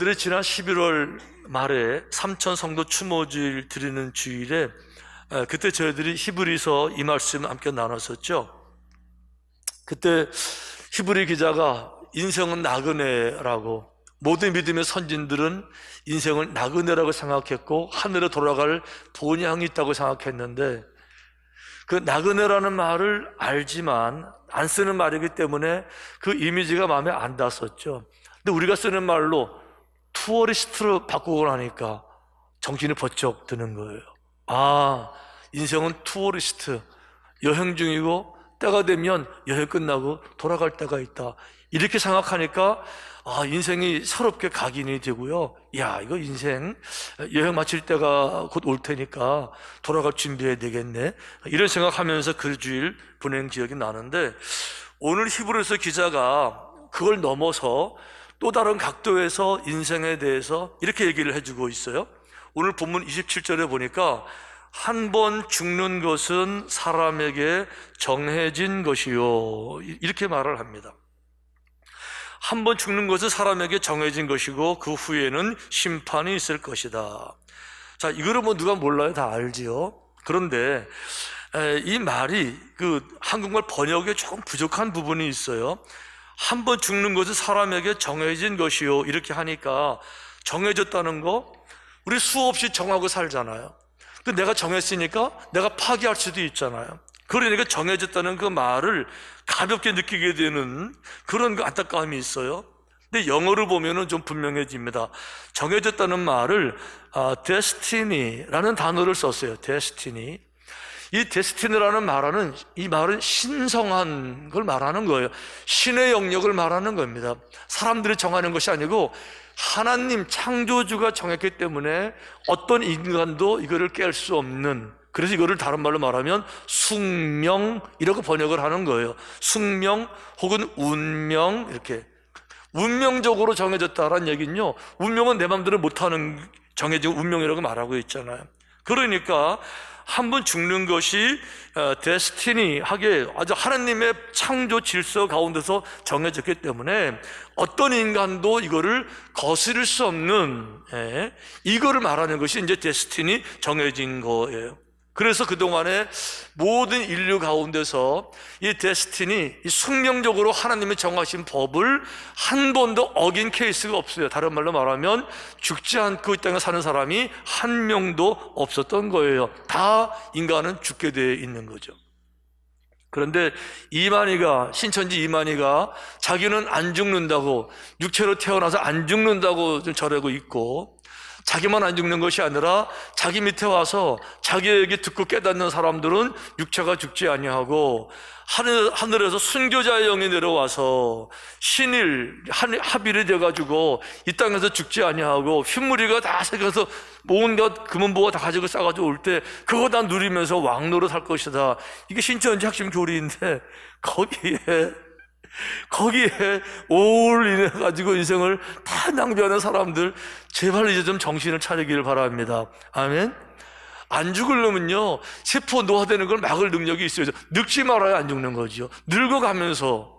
그들이 지난 11월 말에 삼천 성도 추모주일 드리는 주일에 그때 저희들이 히브리서 이 말씀 함께 나눴었죠. 그때 히브리 기자가 인생은 나그네라고 모든 믿음의 선진들은 인생을 나그네라고 생각했고 하늘에 돌아갈 본향이 있다고 생각했는데 그 나그네라는 말을 알지만 안 쓰는 말이기 때문에 그 이미지가 마음에 안 닿았었죠. 근데 우리가 쓰는 말로 투어리스트로 바꾸고 나니까 정신이 번쩍 드는 거예요. 아, 인생은 투어리스트. 여행 중이고 때가 되면 여행 끝나고 돌아갈 때가 있다. 이렇게 생각하니까 아, 인생이 새롭게 각인이 되고요. 야, 이거 인생 여행 마칠 때가 곧 올 테니까 돌아갈 준비해야 되겠네. 이런 생각하면서 그 주일 분행 지역이 나는데 오늘 히브리서 기자가 그걸 넘어서 또 다른 각도에서 인생에 대해서 이렇게 얘기를 해주고 있어요. 오늘 본문 27절에 보니까 한 번 죽는 것은 사람에게 정해진 것이요. 이렇게 말을 합니다. 한 번 죽는 것은 사람에게 정해진 것이고 그 후에는 심판이 있을 것이다. 자, 이거를 뭐 누가 몰라요? 다 알지요. 그런데 이 말이 그 한국말 번역에 조금 부족한 부분이 있어요. 한번 죽는 것은 사람에게 정해진 것이요. 이렇게 하니까 정해졌다는 거 우리 수없이 정하고 살잖아요. 그 내가 정했으니까 내가 파괴할 수도 있잖아요. 그러니까 정해졌다는 그 말을 가볍게 느끼게 되는 그런 그 안타까움이 있어요. 근데 영어를 보면은 좀 분명해집니다. 정해졌다는 말을 아, destiny라는 단어를 썼어요. destiny. 이 데스티니라는 말하는 이 말은 신성한 걸 말하는 거예요. 신의 영역을 말하는 겁니다. 사람들이 정하는 것이 아니고 하나님 창조주가 정했기 때문에 어떤 인간도 이거를 깰 수 없는 그래서 이거를 다른 말로 말하면 숙명 이렇게 번역을 하는 거예요. 숙명 혹은 운명 이렇게 운명적으로 정해졌다라는 얘기는요. 운명은 내 마음대로 못하는 정해진 운명이라고 말하고 있잖아요. 그러니까 한번 죽는 것이 어, 데스티니 하게 아주 하나님의 창조 질서 가운데서 정해졌기 때문에 어떤 인간도 이거를 거스릴 수 없는 예, 이거를 말하는 것이 이제 데스티니 정해진 거예요. 그래서 그동안에 모든 인류 가운데서 이 데스티니, 이 숙명적으로 하나님이 정하신 법을 한 번도 어긴 케이스가 없어요. 다른 말로 말하면 죽지 않고 이 땅에 사는 사람이 한 명도 없었던 거예요. 다 인간은 죽게 되어 있는 거죠. 그런데 이만희가, 신천지 이만희가 자기는 안 죽는다고, 육체로 태어나서 안 죽는다고 좀 저러고 있고, 자기만 안 죽는 것이 아니라 자기 밑에 와서 자기에게 듣고 깨닫는 사람들은 육체가 죽지 아니하고 하늘, 에서 순교자의 영이 내려와서 신일 합일이 돼가지고 이 땅에서 죽지 아니하고 흰무리가 다 새겨서 온갖 금은보가 다 가지고 싸가지고 올 때 그거 다 누리면서 왕노로 살 것이다 이게 신천지 핵심 교리인데 거기에 거기에 올인해 가지고 인생을 다 낭비하는 사람들 제발 이제 좀 정신을 차리기를 바랍니다. 아멘. 안 죽으려면요 세포 노화되는 걸 막을 능력이 있어야죠. 늙지 말아야 안 죽는 거지요. 늙어가면서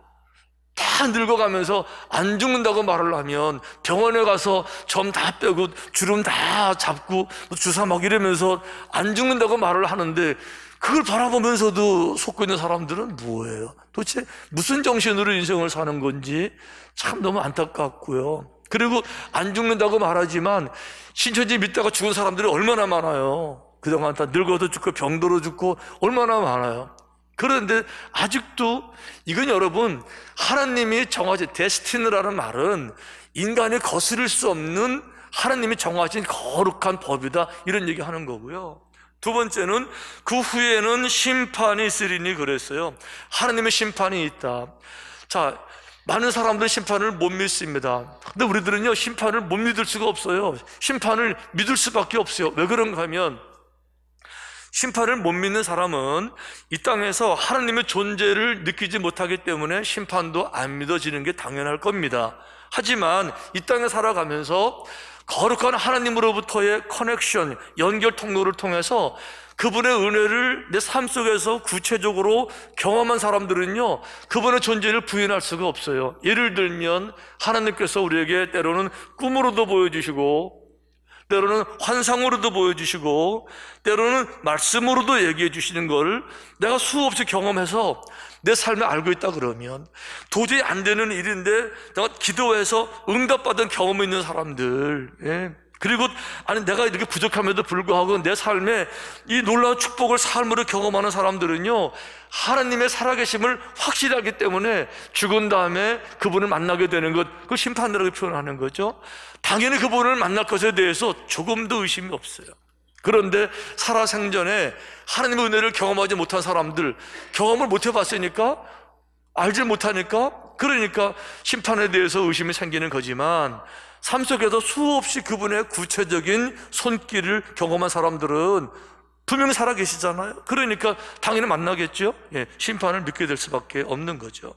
다 늙어가면서 안 죽는다고 말을 하면 병원에 가서 점 다 빼고 주름 다 잡고 주사 막 이러면서 안 죽는다고 말을 하는데 그걸 바라보면서도 속고 있는 사람들은 뭐예요? 도대체 무슨 정신으로 인생을 사는 건지 참 너무 안타깝고요. 그리고 안 죽는다고 말하지만 신천지 믿다가 죽은 사람들이 얼마나 많아요. 그동안 다 늙어도 죽고 병들어 죽고 얼마나 많아요. 그런데 아직도 이건 여러분 하나님이 정하신 데스티니라는 말은 인간이 거스를수 없는 하나님이 정하신 거룩한 법이다 이런 얘기하는 거고요. 두 번째는 그 후에는 심판이 있으리니 그랬어요. 하나님의 심판이 있다. 자, 많은 사람들 은 심판을 못 믿습니다. 근데 우리들은요, 심판을 못 믿을 수가 없어요. 심판을 믿을 수밖에 없어요. 왜 그런가 하면, 심판을 못 믿는 사람은 이 땅에서 하나님의 존재를 느끼지 못하기 때문에 심판도 안 믿어지는 게 당연할 겁니다. 하지만 이 땅에 살아가면서 거룩한 하나님으로부터의 커넥션, 연결 통로를 통해서 그분의 은혜를 내 삶 속에서 구체적으로 경험한 사람들은요, 그분의 존재를 부인할 수가 없어요. 예를 들면, 하나님께서 우리에게 때로는 꿈으로도 보여주시고, 때로는 환상으로도 보여주시고, 때로는 말씀으로도 얘기해 주시는 걸 내가 수없이 경험해서 내 삶에 알고 있다 그러면 도저히 안 되는 일인데 내가 기도해서 응답받은 경험이 있는 사람들, 예. 그리고 아니 내가 이렇게 부족함에도 불구하고 내 삶에 이 놀라운 축복을 삶으로 경험하는 사람들은요 하나님의 살아계심을 확실하기 때문에 죽은 다음에 그분을 만나게 되는 것 그심판들라고 표현하는 거죠 당연히 그분을 만날 것에 대해서 조금도 의심이 없어요 그런데 살아생전에 하나님의 은혜를 경험하지 못한 사람들 경험을 못 해봤으니까 알지 못하니까 그러니까 심판에 대해서 의심이 생기는 거지만 삶 속에서 수없이 그분의 구체적인 손길을 경험한 사람들은 분명히 살아 계시잖아요. 그러니까 당연히 만나겠죠. 예, 심판을 믿게 될 수밖에 없는 거죠.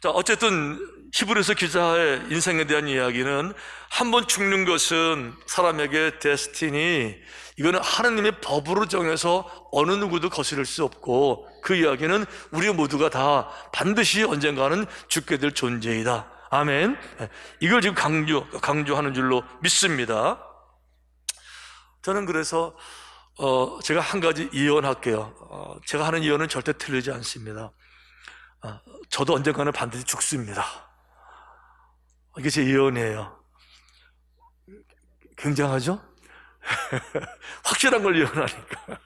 자, 어쨌든 히브리서 기자의 인생에 대한 이야기는 한 번 죽는 것은 사람에게 데스티니 이거는 하나님의 법으로 정해서 어느 누구도 거스를 수 없고 그 이야기는 우리 모두가 다 반드시 언젠가는 죽게 될 존재이다. 아멘. 이걸 지금 강조, 강조하는 줄로 믿습니다. 저는 그래서, 어, 제가 한 가지 예언할게요. 어, 제가 하는 예언은 절대 틀리지 않습니다. 어, 저도 언젠가는 반드시 죽습니다. 이게 제 예언이에요. 굉장하죠? 확실한 걸 예언하니까.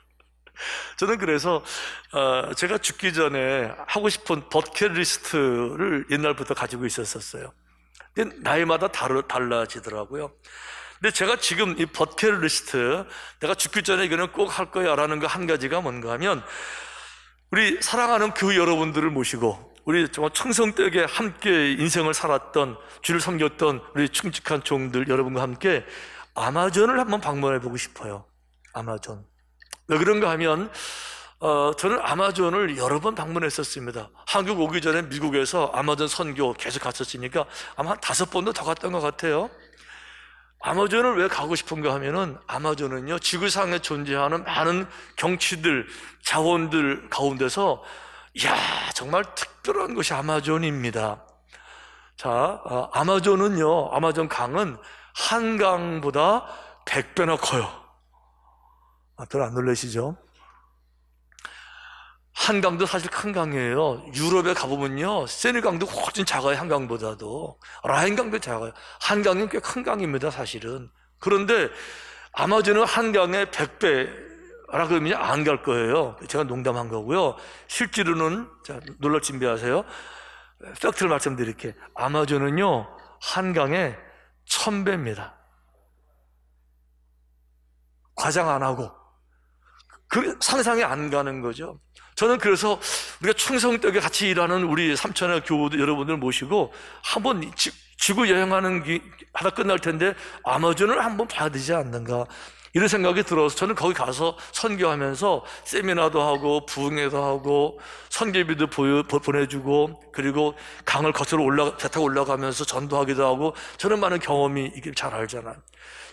저는 그래서 어, 제가 죽기 전에 하고 싶은 버킷리스트를 옛날부터 가지고 있었었어요. 근데 나이마다 다르, 달라지더라고요. 근데 제가 지금 이 버킷리스트 내가 죽기 전에 이거는 꼭 할 거야라는 거 한 가지가 뭔가 하면 우리 사랑하는 그 여러분들을 모시고 우리 정말 청성되게 함께 인생을 살았던 주를 섬겼던 우리 충직한 종들 여러분과 함께 아마존을 한번 방문해 보고 싶어요. 아마존. 왜 그런가 하면 어, 저는 아마존을 여러 번 방문했었습니다. 한국 오기 전에 미국에서 아마존 선교 계속 갔었으니까 아마 한 다섯 번도 더 갔던 것 같아요. 아마존을 왜 가고 싶은가 하면은 아마존은요, 지구상에 존재하는 많은 경치들, 자원들 가운데서, 이야, 정말 특별한 것이 아마존입니다. 자, 어, 아마존은요, 아마존 강은 한강보다 100배나 커요. 아, 덜안 놀라시죠? 한강도 사실 큰 강이에요. 유럽에 가보면요. 세네강도 훨씬 작아요. 한강보다도. 라인강도 작아요. 한강은 꽤 큰 강입니다. 사실은. 그런데 아마존은 한강의 100배 라그러면 안 갈 거예요. 제가 농담한 거고요. 실제로는 자, 놀랄 준비하세요. 팩트를 말씀드릴게요. 아마존은요. 한강의 1000배입니다. 과장 안 하고 그 산상에 안 가는 거죠. 저는 그래서 우리가 충성되게 같이 일하는 우리 삼촌의 교우들 여러분들 모시고 한번 지구 여행하는 기, 하다 끝날 텐데 아마존을 한번 봐야 되지 않는가 이런 생각이 들어서 저는 거기 가서 선교하면서 세미나도 하고 부흥회도 하고 선교비도 보내주고 그리고 강을 거쳐로 올라 가배 타고 올라가면서 전도하기도 하고 저는 많은 경험이 이게 잘 알잖아요.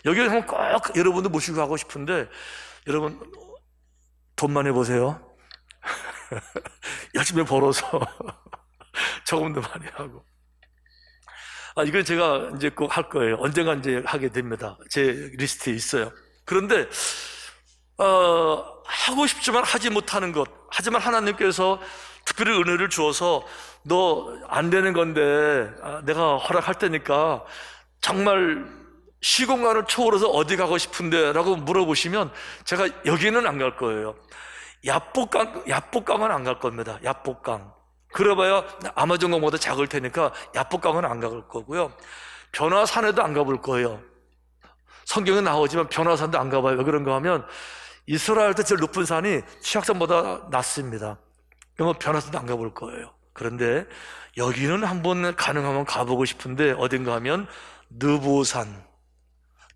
여기 한번 꼭여러분들 모시고 가고 싶은데 여러분 돈만 해보세요. 열심히 벌어서 저금도 많이 하고. 아, 이건 제가 이제 꼭 할 거예요. 언젠가 이제 하게 됩니다. 제 리스트에 있어요. 그런데, 어, 하고 싶지만 하지 못하는 것. 하지만 하나님께서 특별히 은혜를 주어서 너 안 되는 건데, 아, 내가 허락할 테니까 정말 시공간을 초월해서 어디 가고 싶은데? 라고 물어보시면 제가 여기는 안 갈 거예요. 야복강, 야복강은 안 갈 겁니다. 야복강. 그래봐야 아마존강보다 작을 테니까 야복강은 안 갈 거고요. 변화산에도 안 가볼 거예요. 성경에 나오지만 변화산도 안 가봐요. 왜 그런가 하면 이스라엘도 제일 높은 산이 취약산보다 낮습니다. 그러면 변화산도 안 가볼 거예요. 그런데 여기는 한 번 가능하면 가보고 싶은데 어딘가 하면 느보산.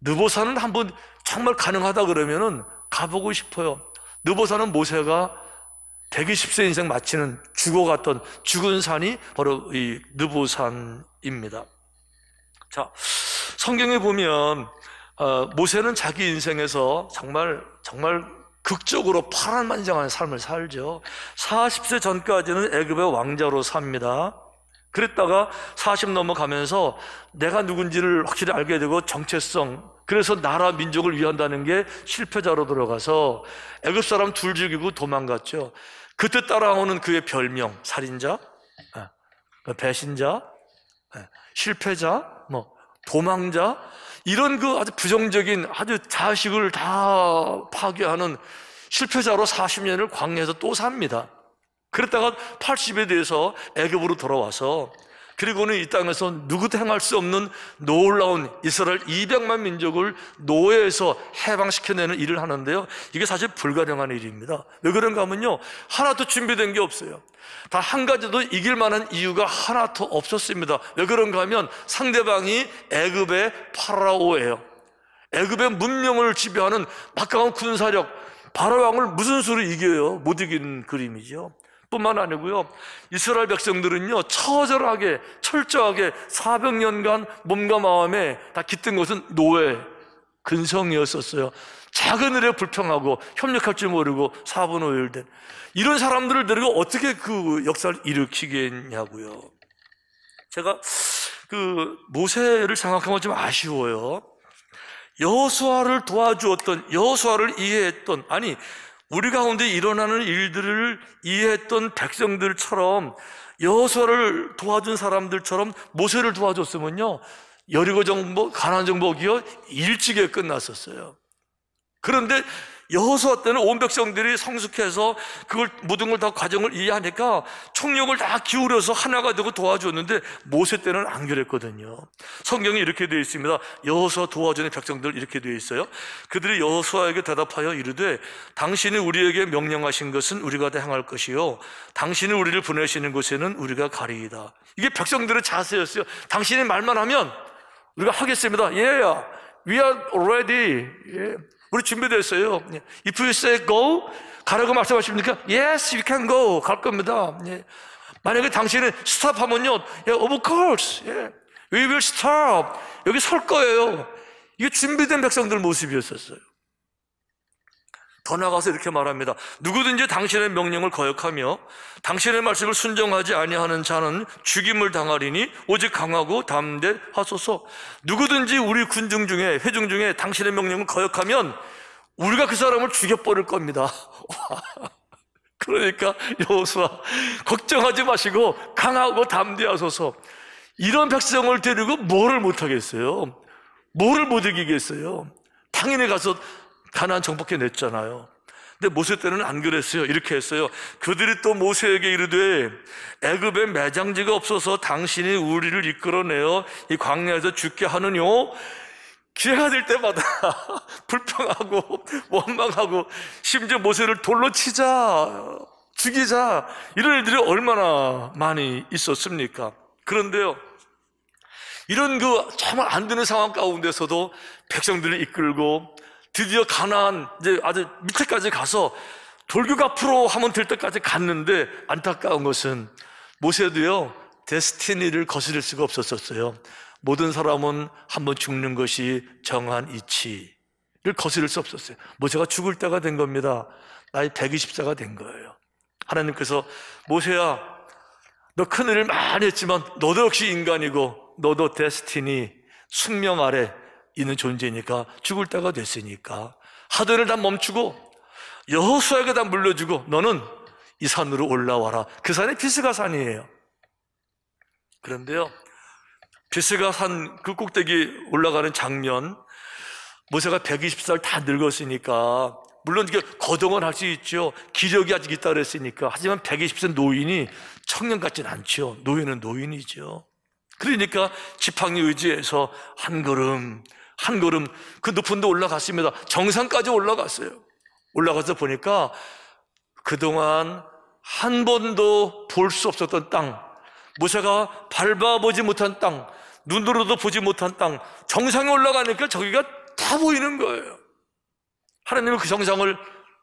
느보산은 한번 정말 가능하다 그러면은 가보고 싶어요. 느보산은 모세가 120세 인생 마치는 죽어갔던 죽은 산이 바로 이 느보산입니다. 자, 성경에 보면 어, 모세는 자기 인생에서 정말 정말 극적으로 파란만장한 삶을 살죠. 40세 전까지는 애굽의 왕자로 삽니다. 그랬다가 40 넘어가면서 내가 누군지를 확실히 알게 되고 정체성 그래서 나라 민족을 위한다는 게 실패자로 들어가서 애굽 사람 둘 죽이고 도망갔죠. 그때 따라오는 그의 별명 살인자, 예, 그 배신자, 예, 실패자, 뭐 도망자 이런 그 아주 부정적인 아주 자식을 다 파괴하는 실패자로 40년을 광야에서 또 삽니다. 그랬다가 80에 대해서 애굽으로 돌아와서 그리고는 이 땅에서 누구도 행할 수 없는 놀라운 이스라엘 200만 민족을 노예에서 해방시켜내는 일을 하는데요. 이게 사실 불가능한 일입니다. 왜 그런가 하면요. 하나도 준비된 게 없어요. 다 한 가지도 이길 만한 이유가 하나도 없었습니다. 왜 그런가 하면 상대방이 애굽의 파라오예요. 애굽의 문명을 지배하는 막강한 군사력, 바로왕을 무슨 수로 이겨요? 못이긴 그림이죠. 뿐만 아니고요. 이스라엘 백성들은요, 처절하게, 철저하게 400년간 몸과 마음에 다 깃든 것은 노예, 근성이었었어요. 작은 일에 불평하고 협력할 줄 모르고 4분 5일 된. 이런 사람들을 데리고 어떻게 그 역사를 일으키겠냐고요. 제가 그 모세를 생각하면 좀 아쉬워요. 여수아를 도와주었던 여수아를 이해했던 아니 우리 가운데 일어나는 일들을 이해했던 백성들처럼 여호수아를 도와준 사람들처럼 모세를 도와줬으면요 여리고 정복, 가난 정복이요 일찍에 끝났었어요. 그런데 여호수아 때는 온 백성들이 성숙해서 그걸 모든 걸 다 과정을 이해하니까 총력을 다 기울여서 하나가 되고 도와줬는데 모세 때는 안 그랬거든요. 성경이 이렇게 되어 있습니다. 여호수아 도와주는 백성들 이렇게 되어 있어요. 그들이 여호수아에게 대답하여 이르되 당신이 우리에게 명령하신 것은 우리가 대항할 것이요 당신이 우리를 보내시는 곳에는 우리가 가리이다. 이게 백성들의 자세였어요. 당신이 말만 하면 우리가 하겠습니다. 예, yeah, we are ready. Yeah. 우리 준비됐어요. 예. If you say go, 가라고 말씀하십니까? Yes, you can go. 갈 겁니다. 예. 만약에 당신은 stop 하면요. 예, of course. 예. We will stop. 여기 설 거예요. 이게 준비된 백성들 모습이었어요 더 나가서 이렇게 말합니다. 누구든지 당신의 명령을 거역하며 당신의 말씀을 순종하지 아니하는 자는 죽임을 당하리니 오직 강하고 담대하소서. 누구든지 우리 군중 중에 회중 중에 당신의 명령을 거역하면 우리가 그 사람을 죽여버릴 겁니다. 그러니까 여호수아 걱정하지 마시고 강하고 담대하소서. 이런 백성을 데리고 뭐를 못하겠어요? 뭐를 못 이기겠어요? 당연히 가서 가나안 정복해 냈잖아요. 근데 모세 때는 안 그랬어요. 이렇게 했어요. 그들이 또 모세에게 이르되 애굽에 매장지가 없어서 당신이 우리를 이끌어내어 이 광야에서 죽게 하느뇨. 기회가 될 때마다 불평하고 원망하고 심지어 모세를 돌로 치자 죽이자 이런 일들이 얼마나 많이 있었습니까? 그런데요. 이런 그 정말 안 되는 상황 가운데서도 백성들을 이끌고 드디어 가나안 이제 아주 밑에까지 가서 돌격 앞으로 하면 될 때까지 갔는데 안타까운 것은 모세도요 데스티니를 거스릴 수가 없었었어요. 모든 사람은 한번 죽는 것이 정한 이치를 거스릴 수 없었어요. 모세가 죽을 때가 된 겁니다. 나이 124가 0된 거예요. 하나님께서 모세야 너 큰 일을 많이 했지만 너도 역시 인간이고 너도 데스티니 숙명 아래 있는 존재니까 죽을 때가 됐으니까 하늘을 다 멈추고 여호수아에게 다 물려주고 너는 이 산으로 올라와라. 그 산이 피스가 산이에요. 그런데요, 피스가 산 그 꼭대기 올라가는 장면, 모세가 120살 다 늙었으니까 물론 이게 거동은 할 수 있죠. 기력이 아직 있다 그랬으니까. 하지만 120세 노인이 청년 같진 않죠. 노인은 노인이죠. 그러니까 지팡이 의지해서 한 걸음 한 걸음 그 높은 데 올라갔습니다. 정상까지 올라갔어요. 올라가서 보니까 그동안 한 번도 볼 수 없었던 땅, 모세가 밟아보지 못한 땅, 눈으로도 보지 못한 땅, 정상에 올라가니까 저기가 다 보이는 거예요. 하나님은 그 정상을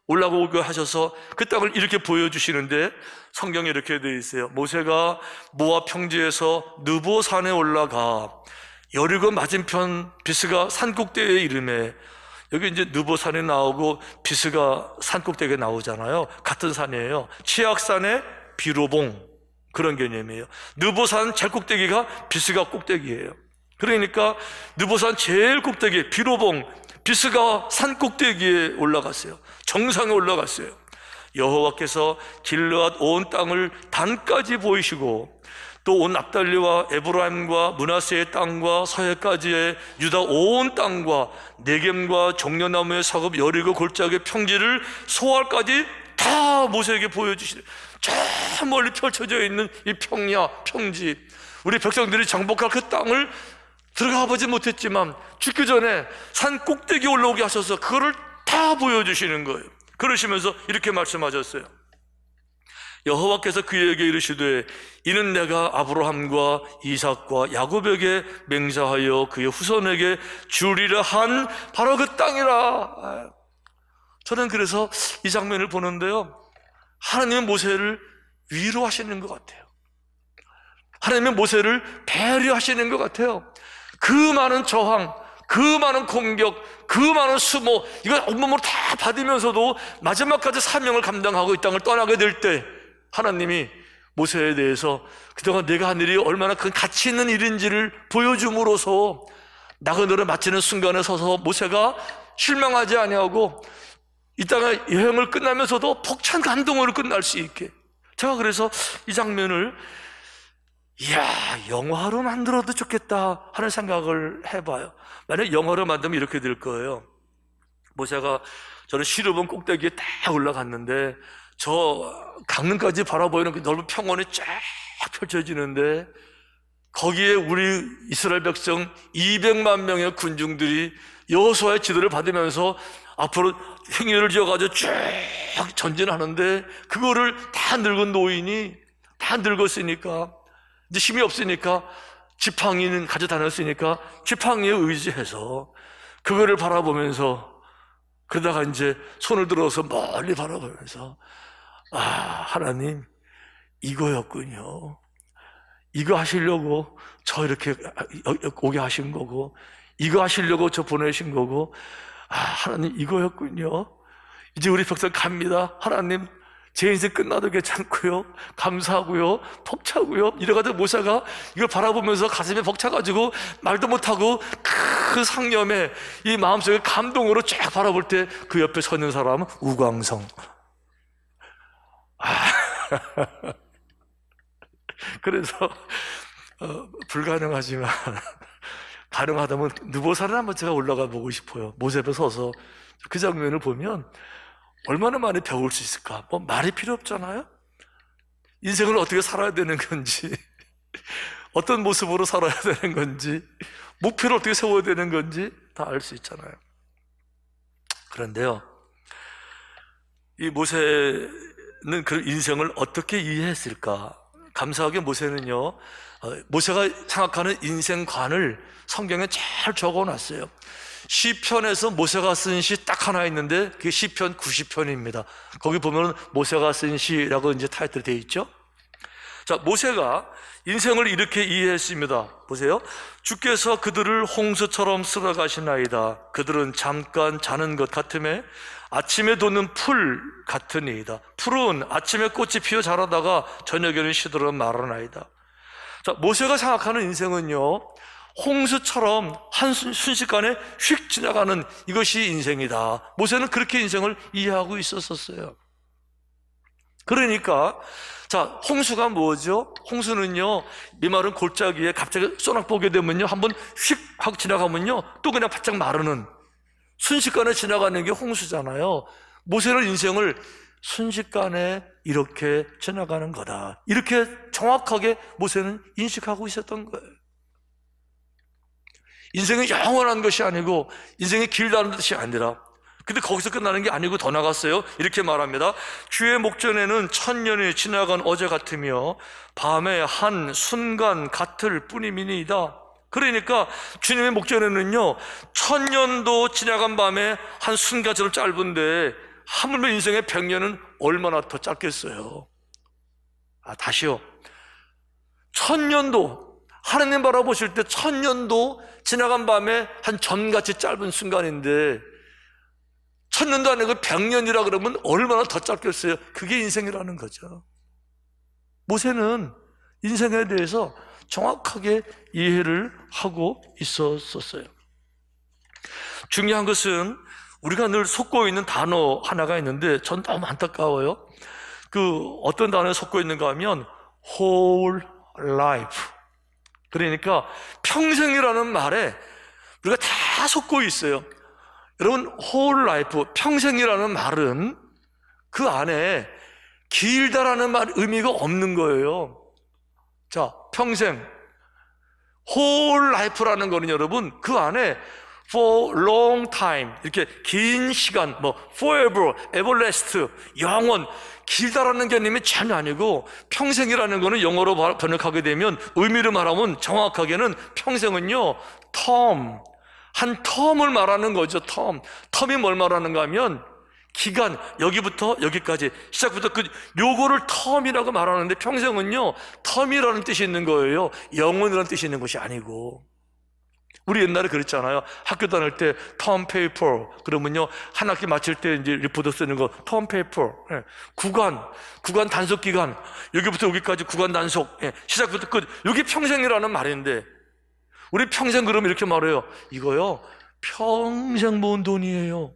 올라오게 하셔서 그 땅을 이렇게 보여주시는데 성경에 이렇게 되어 있어요. 모세가 모압 평지에서 느보산에 올라가 여리고 맞은편 비스가 산꼭대에 이름에 여기 이제 느보산이 나오고 비스가 산꼭대기에 나오잖아요. 같은 산이에요. 치악산의 비로봉 그런 개념이에요. 느보산 제일 꼭대기가 비스가 꼭대기예요. 그러니까 느보산 제일 꼭대기 비로봉 비스가 산 꼭대기에 올라갔어요. 정상에 올라갔어요. 여호와께서 길르앗 온 땅을 단까지 보이시고 또온 납달리와 에브라임과 문하세의 땅과 서해까지의 유다 온 땅과 내겜과 종려나무의 사급 여리고 골짜기의 평지를 소알까지 다 모세에게 보여주시래 저 멀리 펼쳐져 있는 이 평야, 평지 우리 백성들이 정복할 그 땅을 들어가 보지 못했지만 죽기 전에 산 꼭대기 올라오게 하셔서 그거를 다 보여주시는 거예요 그러시면서 이렇게 말씀하셨어요 여호와께서 그에게 이르시되 이는 내가 아브라함과 이삭과 야곱에게 맹세하여 그의 후손에게 주리라 한 바로 그 땅이라. 저는 그래서 이 장면을 보는데요. 하나님의 모세를 위로하시는 것 같아요. 하나님의 모세를 배려하시는 것 같아요. 그 많은 저항, 그 많은 공격, 그 많은 수모, 이걸 온몸으로 다 받으면서도 마지막까지 사명을 감당하고 이 땅을 떠나게 될 때, 하나님이 모세에 대해서 그동안 내가 한 일이 얼마나 큰 가치 있는 일인지를 보여줌으로써 나그네를 마치는 순간에 서서 모세가 실망하지 아니하고 이 땅의 여행을 끝나면서도 폭찬 감동으로 끝날 수 있게 제가 그래서 이 장면을 이야 영화로 만들어도 좋겠다 하는 생각을 해봐요 만약 영화로 만들면 이렇게 될 거예요 모세가 저는 시름은 꼭대기에 딱 올라갔는데 저 강릉까지 바라보이는 그 넓은 평원이 쫙 펼쳐지는데 거기에 우리 이스라엘 백성 200만 명의 군중들이 여호수아의 지도를 받으면서 앞으로 행위를 지어가지고 쭉 전진하는데 그거를 다 늙은 노인이 다 늙었으니까 이제 힘이 없으니까 지팡이는 가져다녔으니까 지팡이에 의지해서 그거를 바라보면서 그러다가 이제 손을 들어서 멀리 바라보면서 아, 하나님, 이거였군요. 이거 하시려고 저 이렇게 오게 하신 거고, 이거 하시려고 저 보내신 거고, 아, 하나님 이거였군요. 이제 우리 백성 갑니다. 하나님, 제 인생 끝나도 괜찮고요. 감사하고요. 벅차고요. 이래가지고 모세가 이걸 바라보면서 가슴에 벅차가지고 말도 못하고 그 상념에 이 마음속에 감동으로 쫙 바라볼 때 그 옆에 서는 사람은 우광성. 아. 그래서 어, 불가능하지만 가능하다면 누보산을 한번 제가 올라가 보고 싶어요. 모세에 서서 그 장면을 보면 얼마나 많이 배울 수 있을까? 뭐 말이 필요 없잖아요. 인생을 어떻게 살아야 되는 건지, 어떤 모습으로 살아야 되는 건지, 목표를 어떻게 세워야 되는 건지 다 알 수 있잖아요. 그런데요, 이 모세 모세는 그 인생을 어떻게 이해했을까? 감사하게 모세는요, 어, 모세가 생각하는 인생관을 성경에 잘 적어놨어요. 시편에서 모세가 쓴 시 딱 하나 있는데 그게 시편 90편입니다. 거기 보면 모세가 쓴 시라고 이제 타이틀 되어 있죠. 자, 모세가 인생을 이렇게 이해했습니다. 보세요. 주께서 그들을 홍수처럼 쓸어가시나이다. 그들은 잠깐 자는 것 같음에 아침에 도는 풀 같으니이다. 풀은 아침에 꽃이 피어 자라다가 저녁에는 시들어 마르나이다. 자, 모세가 생각하는 인생은요, 홍수처럼 한 순식간에 휙 지나가는 이것이 인생이다. 모세는 그렇게 인생을 이해하고 있었었어요. 그러니까 자 홍수가 뭐죠? 홍수는요 메마른 골짜기에 갑자기 쏘나 보게 되면요 한 번 휙 하고 지나가면요 또 그냥 바짝 마르는 순식간에 지나가는 게 홍수잖아요 모세는 인생을 순식간에 이렇게 지나가는 거다 이렇게 정확하게 모세는 인식하고 있었던 거예요 인생이 영원한 것이 아니고 인생이 길다는 뜻이 아니라 근데 거기서 끝나는 게 아니고 더 나갔어요. 이렇게 말합니다. 주의 목전에는 천년이 지나간 어제 같으며 밤의 한 순간 같을 뿐이니이다. 그러니까 주님의 목전에는요 천년도 지나간 밤에 한 순간처럼 짧은데 하물며 인생의 백년은 얼마나 더 짧겠어요. 아 다시요. 천년도 하느님 바라보실 때 천년도 지나간 밤에 한 전같이 짧은 순간인데 천년도 아니고 백년이라 그러면 얼마나 더 짧겠어요? 그게 인생이라는 거죠. 모세는 인생에 대해서 정확하게 이해를 하고 있었었어요. 중요한 것은 우리가 늘 속고 있는 단어 하나가 있는데 전 너무 안타까워요. 그 어떤 단어에 속고 있는가 하면 whole life. 그러니까 평생이라는 말에 우리가 다 속고 있어요. 여러분, whole life, 평생이라는 말은 그 안에 길다라는 말 의미가 없는 거예요. 자, 평생. whole life라는 거는 여러분, 그 안에 for long time 이렇게 긴 시간 뭐 forever, everlast 영원 길다라는 개념이 전혀 아니고 평생이라는 거는 영어로 번역하게 되면 의미를 말하면 정확하게는 평생은요 term 한 텀을 말하는 거죠, 텀. 텀이 뭘 말하는가 하면, 기간, 여기부터 여기까지, 시작부터 끝, 그 요거를 텀이라고 말하는데 평생은요, 텀이라는 뜻이 있는 거예요. 영원이라는 뜻이 있는 것이 아니고. 우리 옛날에 그랬잖아요. 학교 다닐 때텀 페이퍼 그러면요 한 학기 마칠 때 이제 리포터 쓰는 거텀 페이퍼 예. 구간 구간 단속 기간 여기부터 여기까지 구간 단속 예. 시작부터 끝 여기 평생이라는 말인데 우리 평생 그러면 이렇게 말해요. 이거요, 평생 모은 돈이에요.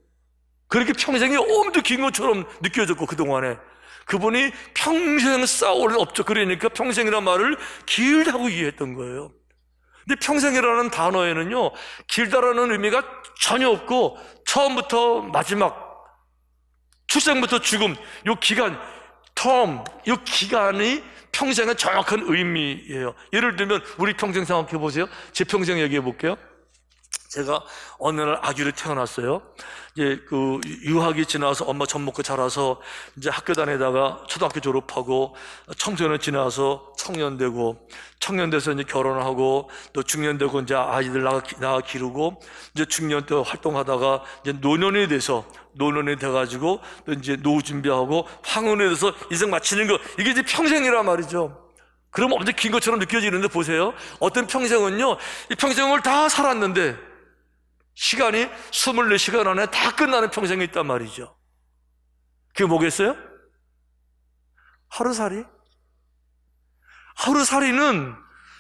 그렇게 평생이 엄청 긴 것처럼 느껴졌고, 그동안에. 그분이 평생 쌓아올 업적, 그러니까 평생이라는 말을 길다고 이해했던 거예요. 근데 평생이라는 단어에는요, 길다라는 의미가 전혀 없고, 처음부터 마지막, 출생부터 죽음, 요 기간, 텀, 이 기간이 평생의 정확한 의미예요. 예를 들면 우리 평생 생각해 보세요. 제 평생 얘기해 볼게요. 제가 어느 날 아기를 태어났어요. 이제 그 유학이 지나서 엄마 젖 먹고 자라서 이제 학교 다니다가 초등학교 졸업하고 청소년 지나서 청년 되고 청년 돼서 이제 결혼하고 또 중년 되고 이제 아이들 낳아, 낳아 기르고 이제 중년 때 활동하다가 이제 노년이 돼서 노년이 돼가지고 또 이제 노후 준비하고 황혼이 돼서 인생 마치는 거 이게 이제 평생이란 말이죠. 그럼 엄청 긴 것처럼 느껴지는데 보세요. 어떤 평생은요, 이 평생을 다 살았는데 시간이 24시간 안에 다 끝나는 평생이 있단 말이죠. 그게 뭐겠어요? 하루살이? 하루살이는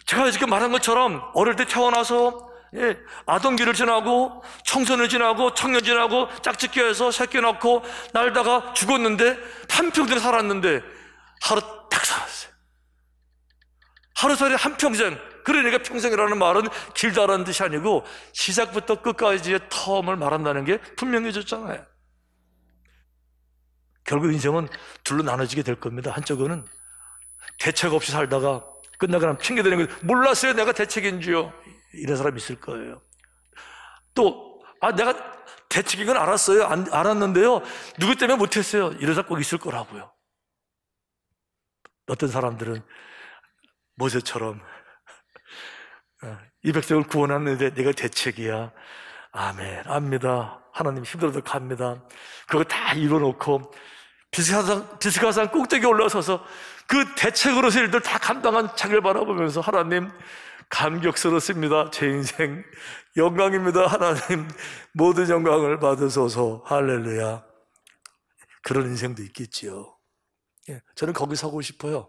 제가 지금 말한 것처럼 어릴 때 태어나서 예, 아동기를 지나고 청소년 을 지나고 청년 지나고 짝짓기해서 새끼 낳고 날다가 죽었는데 한평생 살았는데 하루 딱 살았어요. 하루살이 한평생 그러니까 평생이라는 말은 길다라는 뜻이 아니고 시작부터 끝까지의 텀을 말한다는 게 분명해졌잖아요. 결국 인생은 둘로 나눠지게 될 겁니다. 한쪽은 대책 없이 살다가 끝나고 나면 핑계되는거 몰랐어요. 내가 대책인지요. 이런 사람이 있을 거예요. 또, 아, 내가 대책인 건 알았어요. 안, 알았는데요. 누구 때문에 못했어요. 이런 사람 꼭 있을 거라고요. 어떤 사람들은 모세처럼 이 백성을 구원하는 데네가 대책이야. 아멘. 압니다. 하나님 힘들어도 갑니다. 그거 다 이뤄놓고 비스가산, 비스가산 꼭대기 올라서서 그 대책으로서 일들 다 감당한 자기를 바라보면서 하나님 감격스럽습니다. 제 인생 영광입니다. 하나님 모든 영광을 받으소서. 할렐루야. 그런 인생도 있겠지요. 예, 저는 거기 서고 하 싶어요.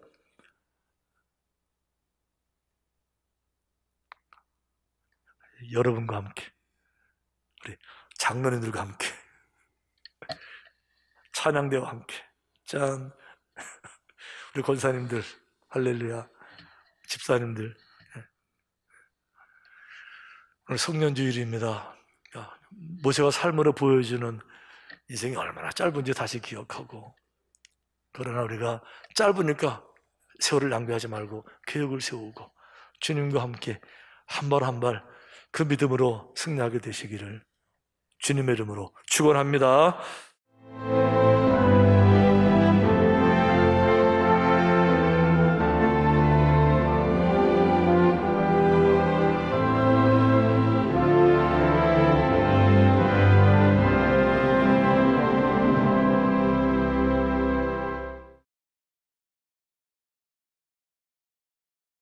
여러분과 함께, 우리 장로님들과 함께, 찬양대와 함께, 짠, 우리 권사님들, 할렐루야, 집사님들, 예. 오늘 성년주일입니다. 모세와 삶으로 보여주는 인생이 얼마나 짧은지 다시 기억하고, 그러나 우리가 짧으니까 세월을 낭비하지 말고 계획을 세우고 주님과 함께 한발한발 그 믿음으로 승리하게 되시기를 주님의 이름으로 축원합니다.